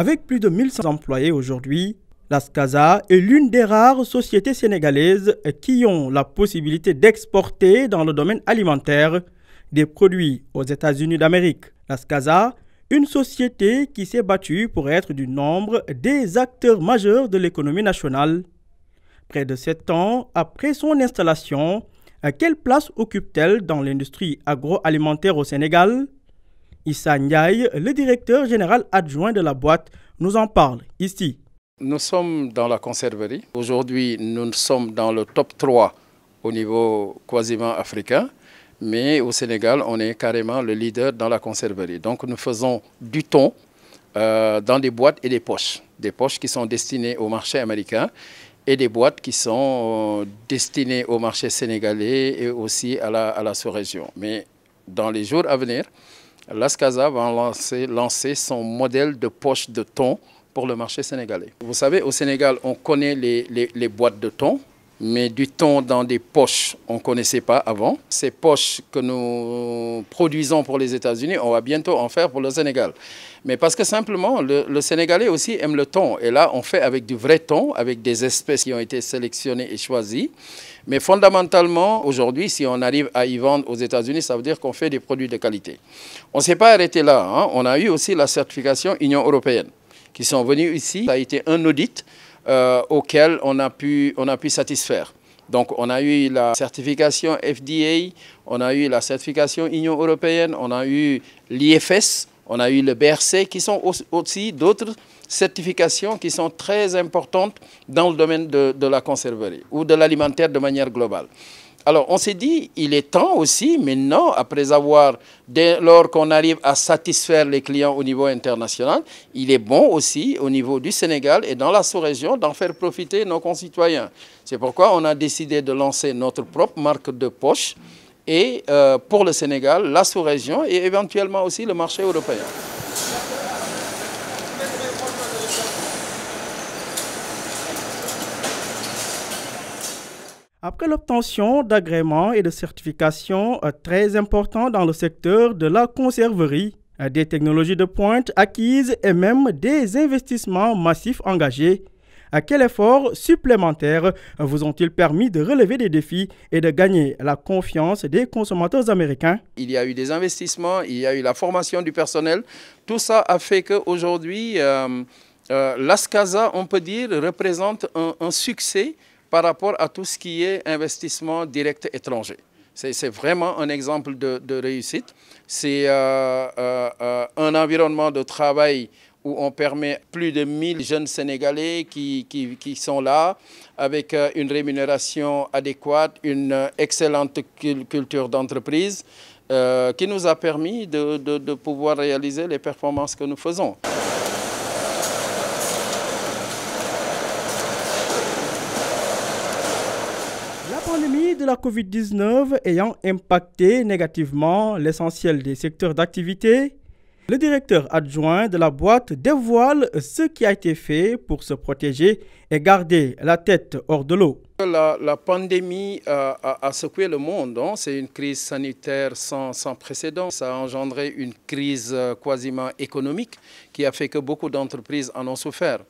Avec plus de 1100 employés aujourd'hui, SCASA est l'une des rares sociétés sénégalaises qui ont la possibilité d'exporter dans le domaine alimentaire des produits aux États-Unis d'Amérique. L'Ascasa, une société qui s'est battue pour être du nombre des acteurs majeurs de l'économie nationale. Près de sept ans après son installation, quelle place occupe-t-elle dans l'industrie agroalimentaire au Sénégal Issa Ndiaye, le directeur général adjoint de la boîte, nous en parle ici. Nous sommes dans la conserverie. Aujourd'hui, nous sommes dans le top 3 au niveau quasiment africain. Mais au Sénégal, on est carrément le leader dans la conserverie. Donc nous faisons du thon euh, dans des boîtes et des poches. Des poches qui sont destinées au marché américain et des boîtes qui sont euh, destinées au marché sénégalais et aussi à la sous-région. Mais dans les jours à venir, L'ASCASA va lancer, son modèle de poche de thon pour le marché sénégalais. Vous savez, au Sénégal, on connaît les boîtes de thon, mais du thon dans des poches, on ne connaissait pas avant. Ces poches que nous produisons pour les États-Unis, on va bientôt en faire pour le Sénégal. Mais parce que simplement, le, Sénégalais aussi aime le thon. Et là, on fait avec du vrai thon, avec des espèces qui ont été sélectionnées et choisies. Mais fondamentalement, aujourd'hui, si on arrive à y vendre aux États-Unis, ça veut dire qu'on fait des produits de qualité. On ne s'est pas arrêté là. Hein. On a eu aussi la certification Union européenne qui sont venus ici. Ça a été un audit euh, on a, pu, satisfaire. Donc on a eu la certification FDA, on a eu la certification Union européenne, on a eu l'IFS, on a eu le BRC, qui sont aussi d'autres certifications qui sont très importantes dans le domaine de la conserverie ou de l'alimentaire de manière globale. Alors on s'est dit, il est temps aussi maintenant, après avoir, dès lors qu'on arrive à satisfaire les clients au niveau international, il est bon aussi au niveau du Sénégal et dans la sous-région d'en faire profiter nos concitoyens. C'est pourquoi on a décidé de lancer notre propre marque de poche et euh, pour le Sénégal, la sous-région et éventuellement aussi le marché européen. Après l'obtention d'agréments et de certifications euh, très importants dans le secteur de la conserverie, euh, des technologies de pointe acquises et même des investissements massifs engagés, à euh, quel effort supplémentaire vous ont-ils permis de relever des défis et de gagner la confiance des consommateurs américains Il y a eu des investissements, il y a eu la formation du personnel. Tout ça a fait qu'aujourd'hui, l'ASCASA, on peut dire, représente un succès par rapport à tout ce qui est investissement direct étranger. C'est vraiment un exemple de, réussite. C'est euh, euh, euh, un environnement de travail où on permet plus de 1000 jeunes Sénégalais qui, sont là avec une rémunération adéquate, une excellente culture d'entreprise qui nous a permis de pouvoir réaliser les performances que nous faisons. de la COVID-19 ayant impacté négativement l'essentiel des secteurs d'activité, le directeur adjoint de la boîte dévoile ce qui a été fait pour se protéger et garder la tête hors de l'eau. La, pandémie a, secoué le monde. Hein. C'est une crise sanitaire sans, sans, précédent. Ça a engendré une crise euh, quasiment économique qui a fait que beaucoup d'entreprises en ont souffert.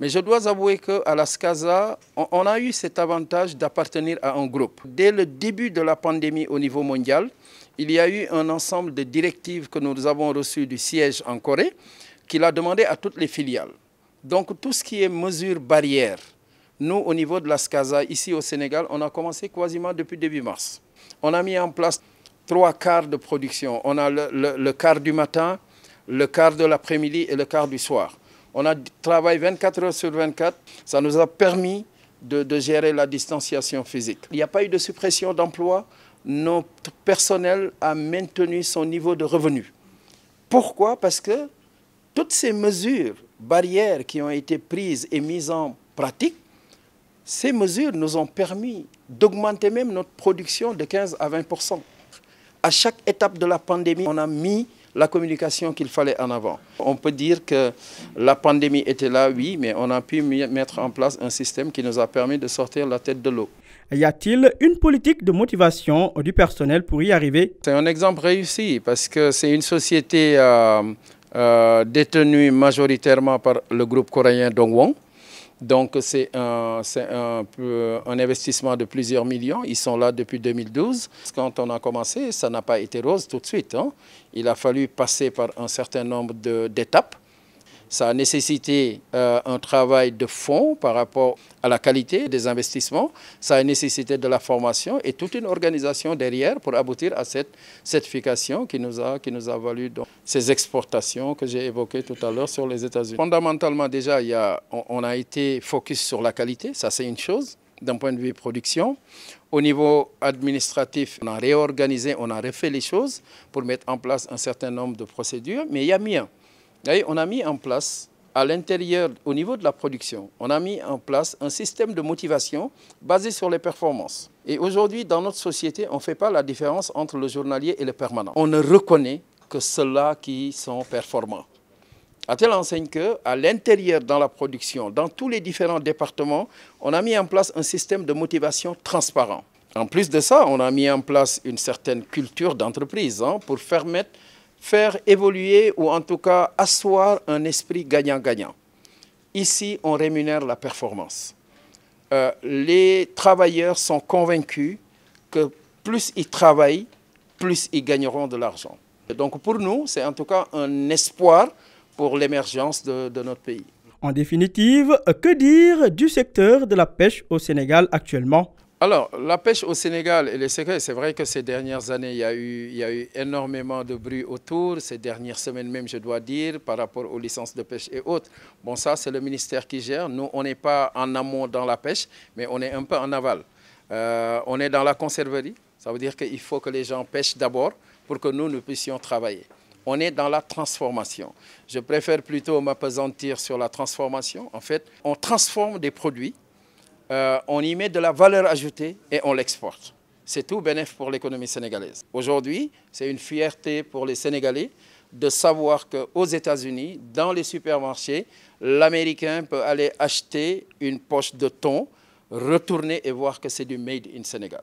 Mais je dois avouer qu'à la SCASA, on a eu cet avantage d'appartenir à un groupe. Dès le début de la pandémie au niveau mondial, il y a eu un ensemble de directives que nous avons reçues du siège en Corée qu'il a demandé à toutes les filiales. Donc tout ce qui est mesure barrière, nous au niveau de la SCASA, ici au Sénégal, on a commencé quasiment depuis début mars. On a mis en place trois quarts de production. On a le, quart du matin, le quart de l'après-midi et le quart du soir. On a travaillé 24 heures sur 24. Ça nous a permis de, de gérer la distanciation physique. Il n'y a pas eu de suppression d'emplois notre personnel a maintenu son niveau de revenu. Pourquoi Parce que toutes ces mesures barrières qui ont été prises et mises en pratique, ces mesures nous ont permis d'augmenter même notre production de 15 à 20 À chaque étape de la pandémie, on a mis la communication qu'il fallait en avant. On peut dire que la pandémie était là, oui, mais on a pu mettre en place un système qui nous a permis de sortir la tête de l'eau. Y a-t-il une politique de motivation du personnel pour y arriver C'est un exemple réussi parce que c'est une société euh, euh, détenue majoritairement par le groupe coréen Dongwon. Donc c'est un, investissement de plusieurs millions. Ils sont là depuis 2012. Quand on a commencé, ça n'a pas été rose tout de suite. Hein. Il a fallu passer par un certain nombre d'étapes. Ça a nécessité euh, un travail de fond par rapport à la qualité des investissements, ça a nécessité de la formation et toute une organisation derrière pour aboutir à cette certification qui nous a, qui nous a valu donc, ces exportations que j'ai évoquées tout à l'heure sur les États-Unis. Fondamentalement déjà, il on, a été focus sur la qualité, ça c'est une chose d'un point de vue production. Au niveau administratif, on a réorganisé, on a refait les choses pour mettre en place un certain nombre de procédures, mais il y a mieux on a mis en place à l'intérieur, au niveau de la production, on a mis en place un système de motivation basé sur les performances. Et aujourd'hui, dans notre société, on ne fait pas la différence entre le journalier et le permanent. On ne reconnaît que ceux-là qui sont performants. À tel enseigne que, à l'intérieur, dans la production, dans tous les différents départements, on a mis en place un système de motivation transparent. En plus de ça, on a mis en place une certaine culture d'entreprise hein, pour permettre faire évoluer ou en tout cas asseoir un esprit gagnant-gagnant. Ici, on rémunère la performance. Euh, les travailleurs sont convaincus que plus ils travaillent, plus ils gagneront de l'argent. Donc pour nous, c'est en tout cas un espoir pour l'émergence de notre pays. En définitive, que dire du secteur de la pêche au Sénégal actuellement alors, la pêche au Sénégal et les secrets, c'est vrai que ces dernières années, il y, a eu, il y eu énormément de bruit autour, ces dernières semaines même, je dois dire, par rapport aux licences de pêche et autres. Bon, ça, c'est le ministère qui gère. Nous, on n'est pas en amont dans la pêche, mais on est un peu en aval. Euh, on est dans la conserverie, ça veut dire qu'il faut que les gens pêchent d'abord pour que nous, nous puissions travailler. On est dans la transformation. Je préfère plutôt m'apesantir sur la transformation. En fait, on transforme des produits euh, on y met de la valeur ajoutée et on l'exporte. C'est tout bénéfice pour l'économie sénégalaise. Aujourd'hui, c'est une fierté pour les Sénégalais de savoir qu'aux États-Unis, dans les supermarchés, l'Américain peut aller acheter une poche de thon, retourner et voir que c'est du Made in Sénégal.